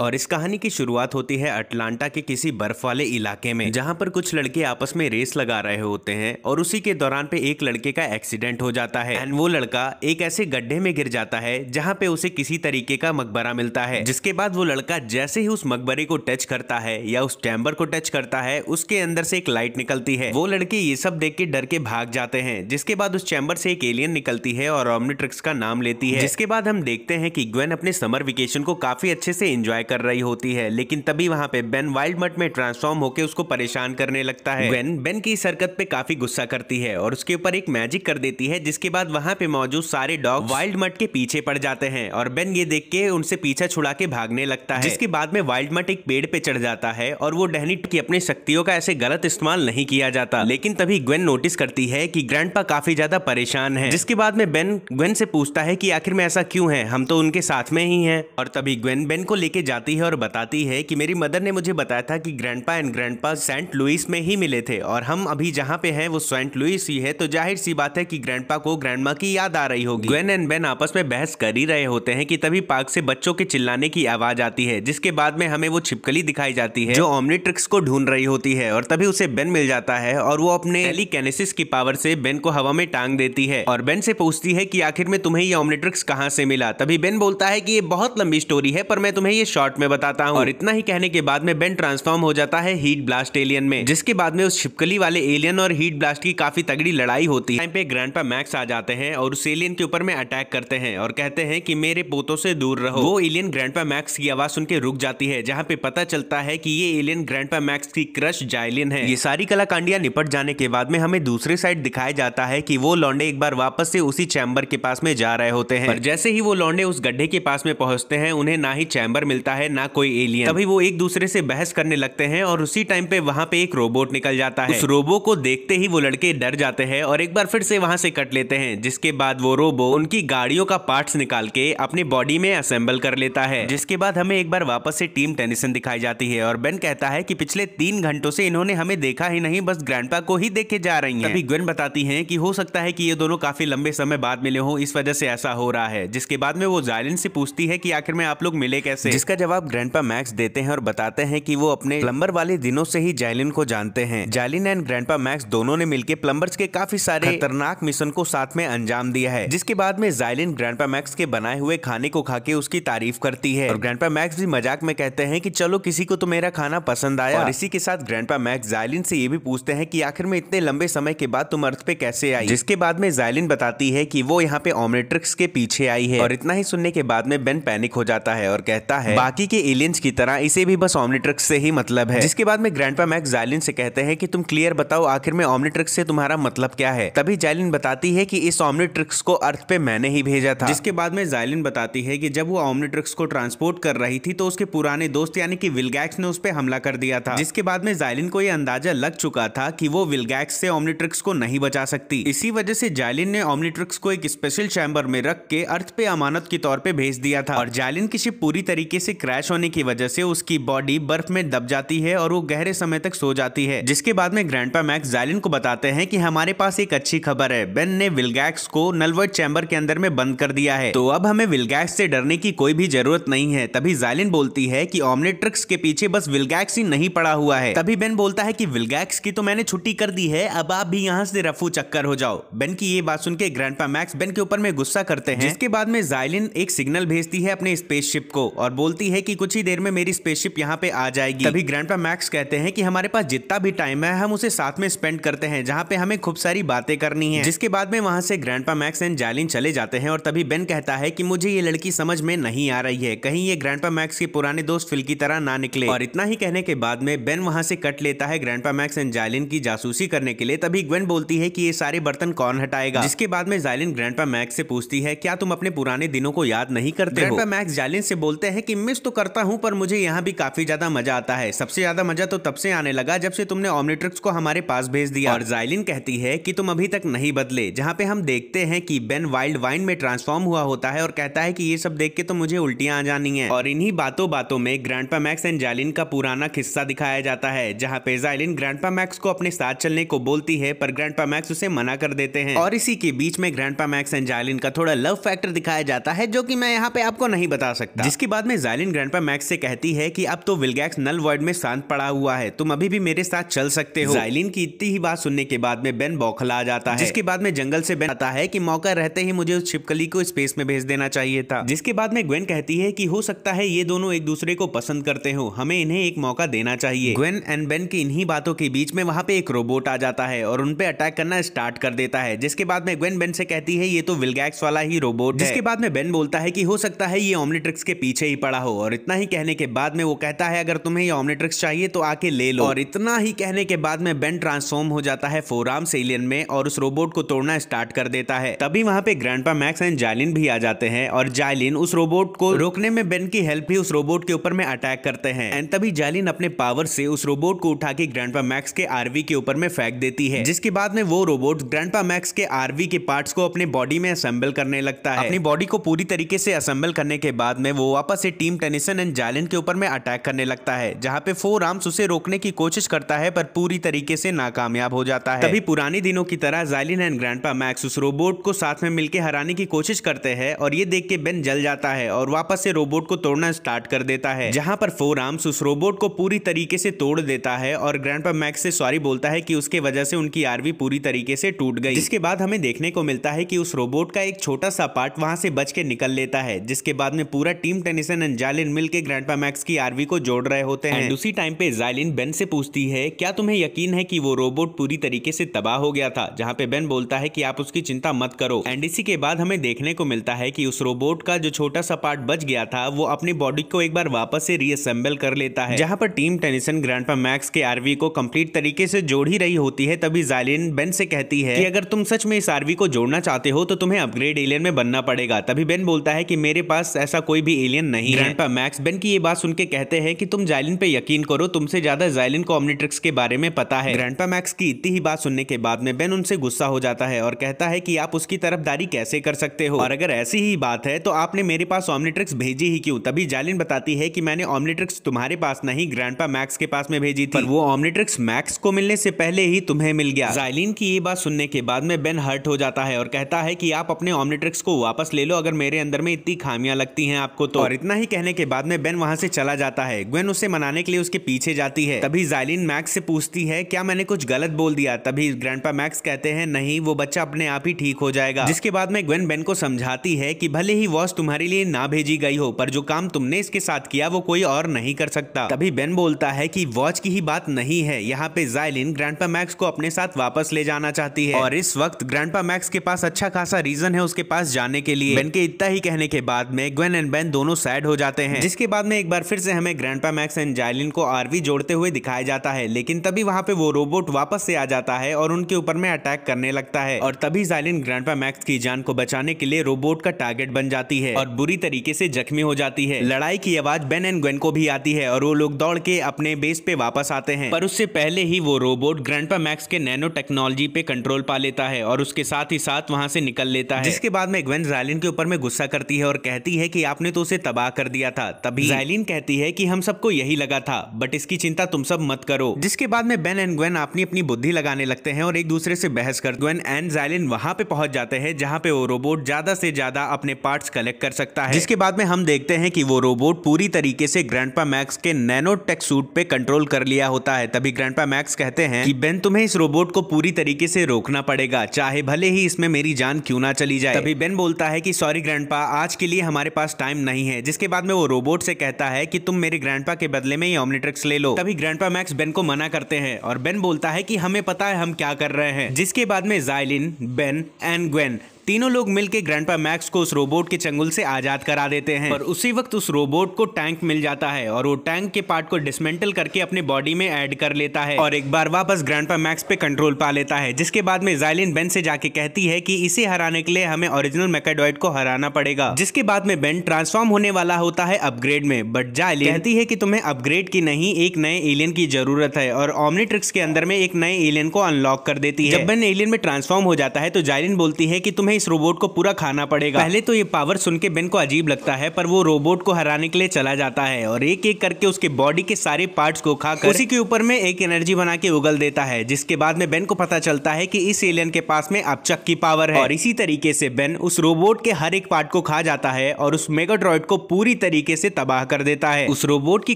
और इस कहानी की शुरुआत होती है अटलांटा के किसी बर्फ वाले इलाके में जहां पर कुछ लड़के आपस में रेस लगा रहे होते हैं और उसी के दौरान पे एक लड़के का एक्सीडेंट हो जाता है एंड वो लड़का एक ऐसे गड्ढे में गिर जाता है जहां पे उसे किसी तरीके का मकबरा मिलता है जिसके बाद वो लड़का जैसे ही उस मकबरे को टच करता है या उस चैम्बर को टच करता है उसके अंदर से एक लाइट निकलती है वो लड़के ये सब देख के डर के भाग जाते हैं जिसके बाद उस चैम्बर से एक एलियन निकलती है और ऑमनिट्रिक्स का नाम लेती है जिसके बाद हम देखते हैं की ग्वेन अपने समर वेकेशन को काफी अच्छे से इंजॉय कर रही होती है लेकिन तभी वहाँ पे बेन वाइल्ड मट में ट्रांसफॉर्म होकर उसको परेशान करने लगता है बेन बेन की सरकत पे काफी गुस्सा करती है और उसके ऊपर एक मैजिक कर देती है जिसके बाद वहाँ पे मौजूद सारे डॉग वाइल्ड मट के पीछे पड़ जाते हैं और बेन ये देख के उनसे पीछा छुड़ा के भागने लगता है जिसके बाद में वाइल्ड मट एक पेड़ पे चढ़ जाता है और वो डहनी की अपनी शक्तियों का ऐसे गलत इस्तेमाल नहीं किया जाता लेकिन तभी ग्वेन नोटिस करती है कि पा काफी ज्यादा परेशान है जिसके बाद में बेन ग्वेन से पूछता है कि आखिर में ऐसा क्यों है हम तो उनके साथ में ही हैं और तभी ग्वेन बेन को लेके जा जाती है और बताती है कि मेरी मदर ने मुझे बताया था कि grandpa and grandpa Saint Louis में ही मिले थे और हम अभी जहाँ पे हैं वो सेंट लुइस ही है तो जाहिर सी बात है कि ग्रैंडपा को ग्रैंडमा की याद आ रही होगी ग्वेन एंड बेन आपस में बहस कर ही रहे होते हैं कि तभी पार्क से बच्चों के चिल्लाने की आवाज आती है जिसके बाद में हमें वो छिपकली दिखाई जाती है जो ऑमनीट्रिक्स को ढूंढ रही होती है और तभी उसे बेन मिल जाता है और वो अपने एलिकेनेसिस की पावर से बेन को हवा में टांग देती है और बेन से पूछती है कि आखिर में तुम्हें ये ऑमनीट्रिक्स कहाँ से मिला तभी बेन बोलता है कि ये बहुत लंबी स्टोरी है पर मैं तुम्हें ये शॉर्ट शॉर्ट में बताता हूँ और इतना ही कहने के बाद में बेन ट्रांसफॉर्म हो जाता है हीट ब्लास्ट एलियन में जिसके बाद में उस छिपकली वाले एलियन और हीट ब्लास्ट की काफी तगड़ी लड़ाई होती है ग्रैंड पा मैक्स आ जाते हैं और उस एलियन के ऊपर में अटैक करते हैं और कहते हैं की मेरे पोतों से दूर रहो वो एलियन ग्रैंड पा मैक्स की आवाज सुन के रुक जाती है जहाँ पे पता चलता है की ये एलियन ग्रैंड पा मैक्स की क्रश जाइलियन है ये सारी कलाकांडिया निपट जाने के बाद में हमें दूसरी साइड दिखाया जाता है की वो लौंडे एक बार वापस से उसी चैम्बर के पास में जा रहे होते हैं जैसे ही वो लौंडे उस गड्ढे के पास में पहुंचते हैं उन्हें ना ही चैम्बर मिलता होता है ना कोई एलियन तभी वो एक दूसरे से बहस करने लगते हैं और उसी टाइम पे वहाँ पे एक रोबोट निकल जाता है उस रोबो को देखते ही वो लड़के डर जाते हैं और एक बार फिर से वहाँ से कट लेते हैं जिसके बाद वो रोबो उनकी गाड़ियों का पार्ट निकाल के अपने बॉडी में असेंबल कर लेता है जिसके बाद हमें एक बार वापस से टीम टेनिसन दिखाई जाती है और बेन कहता है की पिछले तीन घंटों से इन्होंने हमें देखा ही नहीं बस ग्रैंड को ही देखे जा रही है अभी ग्वेन बताती है की हो सकता है की ये दोनों काफी लंबे समय बाद मिले हो इस वजह से ऐसा हो रहा है जिसके बाद में वो जायलिन से पूछती है की आखिर में आप लोग मिले कैसे जिसका जवाब ग्रैंडपा मैक्स देते हैं और बताते हैं कि वो अपने प्लम्बर वाले दिनों से ही जैलिन को जानते हैं जैलिन एंड ग्रैंडपा मैक्स दोनों ने मिलकर प्लम्बर्स के काफी सारे खतरनाक मिशन को साथ में अंजाम दिया है जिसके बाद में जाइलिन ग्रैंडपा मैक्स के बनाए हुए खाने को खा के उसकी तारीफ करती है और ग्रैंडपा मैक्स भी मजाक में कहते हैं कि चलो किसी को तो मेरा खाना पसंद आया और इसी के साथ ग्रैंडपा मैक्स जायलिन से ये भी पूछते हैं की आखिर में इतने लंबे समय के बाद तुम अर्थ पे कैसे आई जिसके बाद में जाइलिन बताती है की वो यहाँ पे ऑमरेट्रिक्स के पीछे आई है और इतना ही सुनने के बाद में बेन पैनिक हो जाता है और कहता है बाकी बाकी के एलियंस की तरह इसे भी बस ऑमनीट्रक्स से ही मतलब है जिसके बाद में ग्रैंडपा मैक्स जायलिन से कहते हैं कि तुम क्लियर बताओ आखिर में ऑमनीट्रक्स से तुम्हारा मतलब क्या है तभी जाइलिन बताती है कि इस ऑमनीट्रक्स को अर्थ पे मैंने ही भेजा था जिसके बाद में जाइलिन बताती है कि जब वो ऑमनीट्रक्स को ट्रांसपोर्ट कर रही थी तो उसके पुराने दोस्त यानी कि विलगैक्स ने उस पर हमला कर दिया था जिसके बाद में जाइलिन को ये अंदाजा लग चुका था कि वो विलगैक्स से ऑमनीट्रिक्स को नहीं बचा सकती इसी वजह से जायलिन ने ऑमनीट्रिक्स को एक स्पेशल चैम्बर में रख के अर्थ पे अमानत के तौर पर भेज दिया था और जायलिन की शिप पूरी तरीके से क्रैश होने की वजह से उसकी बॉडी बर्फ में दब जाती है और वो गहरे समय तक सो जाती है जिसके बाद में ग्रैंडपा मैक्स जैलिन को बताते हैं कि हमारे पास एक अच्छी खबर है बेन ने विलगैक्स को नलवर्ट चैम्बर के अंदर में बंद कर दिया है तो अब हमें विलगैक्स से डरने की कोई भी जरूरत नहीं है तभी जैलिन बोलती है की ऑमनेट्रिक्स के पीछे बस विलगैक्स ही नहीं पड़ा हुआ है तभी बेन बोलता है की विलगैक्स की तो मैंने छुट्टी कर दी है अब आप भी यहाँ से रफू चक्कर हो जाओ बेन की ये बात सुन के ग्रैंडपा मैक्स बेन के ऊपर में गुस्सा करते हैं इसके बाद में जाइलिन एक सिग्नल भेजती है अपने स्पेसशिप को और बोलती होती है कि कुछ ही देर में मेरी स्पेसशिप यहाँ पे आ जाएगी तभी पा मैक्स कहते हैं कि हमारे पास जितना भी टाइम है हम उसे साथ में स्पेंड करते हैं जहाँ पे हमें खूब सारी बातें करनी है जिसके बाद में वहाँ से ग्रैंड मैक्स एंड जालिन चले जाते हैं और तभी बेन कहता है की मुझे ये लड़की समझ में नहीं आ रही है कहीं ये ग्रैंडपा मैक्स के पुराने दोस्त फिल की तरह ना निकले और इतना ही कहने के बाद में बेन वहाँ से कट लेता है ग्रैंड मैक्स एंड जालिन की जासूसी करने के लिए तभी ग्वेन बोलती है की ये सारे बर्तन कौन हटाएगा जिसके बाद में जालिन पा मैक्स से पूछती है क्या तुम अपने पुराने दिनों को याद नहीं करते मैक्स जालिन से बोलते हैं कि बिजनेस तो करता हूँ पर मुझे यहाँ भी काफ़ी ज़्यादा मज़ा आता है सबसे ज़्यादा मज़ा तो तब से आने लगा जब से तुमने ऑमनिट्रिक्स को हमारे पास भेज दिया और जाइलिन कहती है कि तुम अभी तक नहीं बदले जहाँ पे हम देखते हैं कि बेन वाइल्ड वाइन में ट्रांसफॉर्म हुआ होता है और कहता है की ये सब देख के तो मुझे उल्टियाँ आ जानी है और इन्ही बातों बातों में ग्रैंड मैक्स एंड जाइलिन का पुराना किस्सा दिखाया जाता है जहाँ पे जाइलिन ग्रैंड मैक्स को अपने साथ चलने को बोलती है पर ग्रैंड मैक्स उसे मना कर देते हैं और इसी के बीच में ग्रैंड मैक्स एंड जाइलिन का थोड़ा लव फैक्टर दिखाया जाता है जो की मैं यहाँ पे आपको नहीं बता सकता जिसके बाद में जाइलिन कैथरीन ग्रैंडपा मैक्स से कहती है कि अब तो विलगैक्स नल वर्ड में शांत पड़ा हुआ है तुम अभी भी मेरे साथ चल सकते हो जाइलिन की इतनी ही बात सुनने के बाद में बेन बौखला आ जाता है जिसके बाद में जंगल से बेन आता है कि मौका रहते ही मुझे उस छिपकली को स्पेस में भेज देना चाहिए था जिसके बाद में ग्वेन कहती है की हो सकता है ये दोनों एक दूसरे को पसंद करते हो हमें इन्हें एक मौका देना चाहिए ग्वेन एंड बेन की इन्हीं बातों के बीच में वहाँ पे एक रोबोट आ जाता है और उनपे अटैक करना स्टार्ट कर देता है जिसके बाद में ग्वेन बेन से कहती है ये तो विलगैक्स वाला ही रोबोट जिसके बाद में बेन बोलता है की हो सकता है ये ऑमनिट्रिक्स के पीछे ही पड़ा हो और इतना ही कहने के बाद में वो कहता है अगर तुम्हें ये ऑमनेट्रिक्स चाहिए तो आके ले लो और इतना ही कहने के बाद में बेन ट्रांसफॉर्म हो जाता है फोराम सेलियन में और उस रोबोट को तोड़ना स्टार्ट कर देता है तभी वहाँ पे ग्रैंडपा मैक्स एंड जालिन भी आ जाते हैं और जालिन उस रोबोट को रोकने में बेन की हेल्प भी उस रोबोट के ऊपर में अटैक करते हैं एंड तभी जालिन अपने पावर से उस रोबोट को उठा के ग्रैंड मैक्स के आरवी के ऊपर में फेंक देती है जिसके बाद में वो रोबोट ग्रैंड मैक्स के आरवी के पार्ट को अपने बॉडी में असेंबल करने लगता है अपनी बॉडी को पूरी तरीके से असेंबल करने के बाद में वो वापस से टीम टेनिसन एंड जालिन के ऊपर में अटैक करने लगता है जहाँ पे फोर आर्म्स उसे रोकने की कोशिश करता है पर पूरी तरीके से नाकामयाब हो जाता है तभी पुराने दिनों की तरह जालिन एंड ग्रैंडपा मैक्स उस रोबोट को साथ में मिलकर हराने की कोशिश करते हैं और ये देख के बेन जल जाता है और वापस से रोबोट को तोड़ना स्टार्ट कर देता है जहाँ पर फोर आर्म्स उस रोबोट को पूरी तरीके से तोड़ देता है और ग्रैंडपा मैक्स से सॉरी बोलता है की उसके वजह से उनकी आर्वी पूरी तरीके से टूट गई इसके बाद हमें देखने को मिलता है की उस रोबोट का एक छोटा सा पार्ट वहाँ से बच के निकल लेता है जिसके बाद में पूरा टीम टेनिसन एंड जायलिन के ग्रैंडपा मैक्स की आरवी को जोड़ रहे होते हैं उसी टाइम पे जायलिन बेन से पूछती है क्या तुम्हें यकीन है कि वो रोबोट पूरी तरीके से तबाह हो गया था जहाँ पे बेन बोलता है कि आप उसकी चिंता मत करो एंड इसी के बाद हमें देखने को मिलता है कि उस रोबोट का जो छोटा सा पार्ट बच गया था वो अपनी बॉडी को एक बार वापस से रीअसेंबल कर लेता है जहाँ पर टीम टेनिसन ग्रैंडपा मैक्स के आरवी को कम्प्लीट तरीके से जोड़ ही रही होती है तभी जायलिन बेन से कहती है की अगर तुम सच में इस आरवी को जोड़ना चाहते हो तो तुम्हें अपग्रेड एलियन में बनना पड़ेगा तभी बेन बोलता है कि मेरे पास ऐसा कोई भी एलियन नहीं है पूछा मैक्स बेन की ये बात सुन के कहते हैं कि तुम जाइलिन पे यकीन करो तुमसे ज्यादा जाइलिन को ऑमनीट्रिक्स के बारे में पता है ग्रैंडपा मैक्स की इतनी ही बात सुनने के बाद में बेन उनसे गुस्सा हो जाता है और कहता है कि आप उसकी तरफदारी कैसे कर सकते हो और अगर ऐसी ही बात है तो आपने मेरे पास ऑमनीट्रिक्स भेजी ही क्यों तभी जालिन बताती है की मैंने ऑमनीट्रिक्स तुम्हारे पास नहीं ग्रैंडपा मैक्स के पास में भेजी थी वो ऑमनीट्रिक्स मैक्स को मिलने से पहले ही तुम्हें मिल गया जाइलिन की ये बात सुनने के बाद में बेन हर्ट हो जाता है और कहता है की आप अपने ऑमनीट्रिक्स को वापस ले लो अगर मेरे अंदर में इतनी खामियां लगती हैं आपको तो और इतना ही कहने के बाद में बेन वहाँ से चला जाता है ग्वेन उसे मनाने के लिए उसके पीछे जाती है तभी जाइलिन मैक्स से पूछती है क्या मैंने कुछ गलत बोल दिया तभी ग्रैंड मैक्स कहते हैं नहीं वो बच्चा अपने आप ही ठीक हो जाएगा जिसके बाद में ग्वेन बेन को समझाती है की भले ही वॉश तुम्हारे लिए ना भेजी गई हो पर जो काम तुमने इसके साथ किया वो कोई और नहीं कर सकता तभी बेन बोलता है की वॉच की ही बात नहीं है यहाँ पे जाइलिन पा मैक्स को अपने साथ वापस ले जाना चाहती है और इस वक्त पा मैक्स के पास अच्छा खासा रीजन है उसके पास जाने के लिए बेन के इतना ही कहने के बाद में ग्वेन एंड बेन दोनों सैड हो जाते जाते हैं जिसके बाद में एक बार फिर से हमें ग्रैंडपा मैक्स एंड जाइलिन को आरवी जोड़ते हुए दिखाया जाता है लेकिन तभी वहाँ पे वो रोबोट वापस से आ जाता है और उनके ऊपर में अटैक करने लगता है और तभी जाइलिन ग्रैंडपा मैक्स की जान को बचाने के लिए रोबोट का टारगेट बन जाती है और बुरी तरीके से जख्मी हो जाती है लड़ाई की आवाज बेन एंड ग्वेन को भी आती है और वो लोग दौड़ के अपने बेस पे वापस आते हैं पर उससे पहले ही वो रोबोट ग्रैंडपा मैक्स के नैनो टेक्नोलॉजी पे कंट्रोल पा लेता है और उसके साथ ही साथ वहाँ से निकल लेता है जिसके बाद में ग्वेन जाइलिन के ऊपर में गुस्सा करती है और कहती है की आपने तो उसे तबाह कर दिया दिया था तभी जैलिन कहती है कि हम सबको यही लगा था बट इसकी चिंता तुम सब मत करो जिसके बाद में बेन एंड ग्वेन अपनी अपनी बुद्धि लगाने लगते हैं और एक दूसरे से बहस कर ग्वेन एंड जैलिन वहाँ पे पहुंच जाते हैं जहाँ पे वो रोबोट ज्यादा से ज्यादा अपने पार्ट कलेक्ट कर सकता है जिसके बाद में हम देखते हैं की वो रोबोट पूरी तरीके से ग्रैंड मैक्स के नैनो टेक सूट पे कंट्रोल कर लिया होता है तभी ग्रैंड मैक्स कहते हैं की बेन तुम्हें इस रोबोट को पूरी तरीके से रोकना पड़ेगा चाहे भले ही इसमें मेरी जान क्यों ना चली जाए तभी बेन बोलता है की सॉरी ग्रैंडपा आज के लिए हमारे पास टाइम नहीं है जिसके बाद में वो रोबोट से कहता है कि तुम मेरे ग्रैंडपा के बदले में ये ऑमनिट्रिक्स ले लो तभी ग्रैंडपा मैक्स बेन को मना करते हैं और बेन बोलता है कि हमें पता है हम क्या कर रहे हैं जिसके बाद में जाइलिन बेन एंड ग्वेन तीनों लोग मिलकर ग्रैंडपा मैक्स को उस रोबोट के चंगुल से आजाद करा देते हैं और उसी वक्त उस रोबोट को टैंक मिल जाता है और वो टैंक के पार्ट को डिसमेंटल करके अपने बॉडी में ऐड कर लेता है और एक बार वापस ग्रैंडपा मैक्स पे कंट्रोल पा लेता है जिसके बाद में जाइलिन बेन से जाके कहती है की इसे हराने के लिए हमें ओरिजिनल मेकाडॉइड को हराना पड़ेगा जिसके बाद में बेन ट्रांसफॉर्म होने वाला होता है अपग्रेड में बट जाइलिन कहती है की तुम्हें अपग्रेड की नहीं एक नए एलियन की जरूरत है और ऑमनीट्रिक्स के अंदर में एक नए एलियन को अनलॉक कर देती है जब बेन एलियन में ट्रांसफॉर्म हो जाता है तो जाइलिन बोलती है की तुम्हें इस रोबोट को पूरा खाना पड़ेगा पहले तो ये पावर सुन के बेन को अजीब लगता है पर वो रोबोट को हराने के लिए चला जाता है और एक एक करके उसके बॉडी के सारे पार्ट्स को कर उसी के ऊपर में एक एनर्जी बना के उगल देता है जिसके बाद में बेन को पता चलता है कि इस एलियन के पास में अब चक की पावर है और इसी तरीके से बेन उस रोबोट के हर एक पार्ट को खा जाता है और उस मेगाड्रॉइड को पूरी तरीके से तबाह कर देता है उस रोबोट की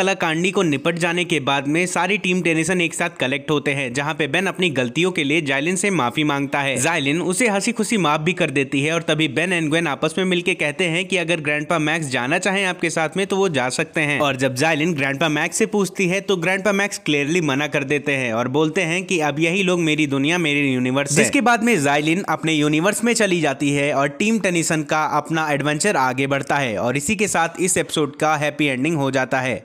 कलाकांडी को निपट जाने के बाद में सारी टीम टेनिसन एक साथ कलेक्ट होते हैं जहाँ पे बेन अपनी गलतियों के लिए जायलिन से माफी मांगता है जायलिन उसे हंसी खुशी माफ भी कर देती है और तभी बेन एंड ग्वेन आपस में मिलकर कहते हैं कि अगर पा मैक्स जाना चाहें आपके साथ में तो वो जा सकते हैं और जब जाइलिन ग्रैंडपा मैक्स से पूछती है तो पा मैक्स क्लियरली मना कर देते हैं और बोलते हैं कि अब यही लोग मेरी दुनिया मेरी यूनिवर्स जिसके बाद में जाइलिन अपने यूनिवर्स में चली जाती है और टीम टेनिसन का अपना एडवेंचर आगे बढ़ता है और इसी के साथ इस एपिसोड का हैप्पी एंडिंग हो जाता है